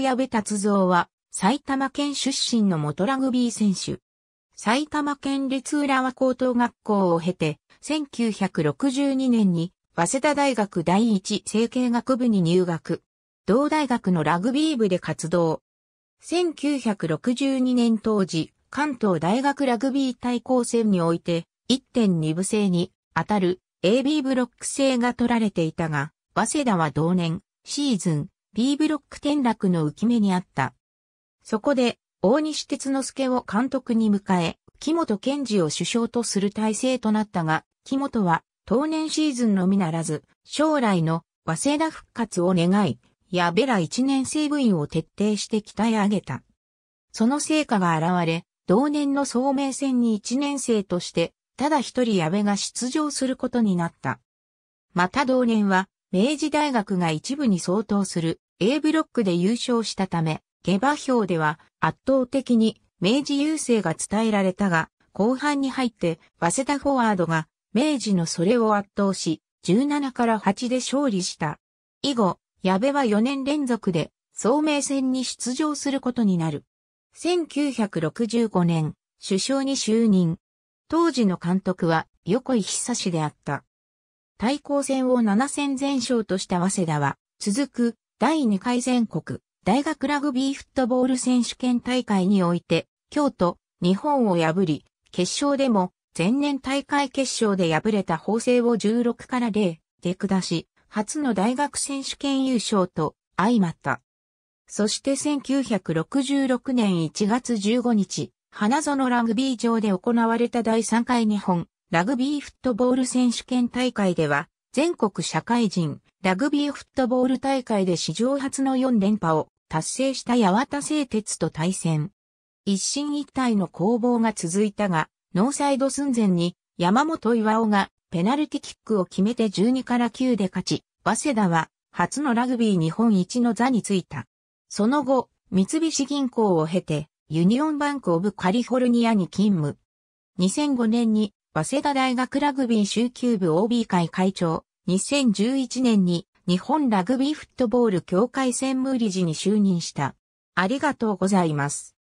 矢部達造は、埼玉県出身の元ラグビー選手。埼玉県立浦和高等学校を経て、1962年に、早稲田大学第一整形学部に入学。同大学のラグビー部で活動。1962年当時、関東大学ラグビー対抗戦において、1.2部制に当たる AB ブロック制が取られていたが、早稲田は同年、シーズン B ブロック転落の浮き目にあった。そこで、大西哲之助を監督に迎え、木本健二を首相とする体制となったが、木本は、当年シーズンのみならず、将来の早稲田復活を願い、やべら一年生部員を徹底して鍛え上げた。その成果が現れ、同年の総名戦に一年生として、ただ一人矢部が出場することになった。また同年は、明治大学が一部に相当する A ブロックで優勝したため、下馬評では圧倒的に明治優勢が伝えられたが、後半に入って早稲田フォワードが明治のそれを圧倒し、17から8で勝利した。以後、矢部は4年連続で、聡明戦に出場することになる。1965年、首相に就任。当時の監督は横井久志であった。対抗戦を7戦全勝とした早稲田は、続く第2回全国大学ラグビーフットボール選手権大会において、京都、日本を破り、決勝でも前年大会決勝で敗れた法政を16から0で下し、初の大学選手権優勝と相まった。そして1966年1月15日、花園ラグビー場で行われた第3回日本ラグビーフットボール選手権大会では、全国社会人ラグビーフットボール大会で史上初の4連覇を達成した八幡製鉄と対戦。一進一退の攻防が続いたが、ノーサイド寸前に山本岩尾がペナルティキックを決めて12から9で勝ち、早稲田は初のラグビー日本一の座についた。その後、三菱銀行を経て、ユニオンバンクオブカリフォルニアに勤務。2005年に早稲田大学ラグビー集級部 OB 会会長、2011年に日本ラグビーフットボール協会専務理事に就任した。ありがとうございます。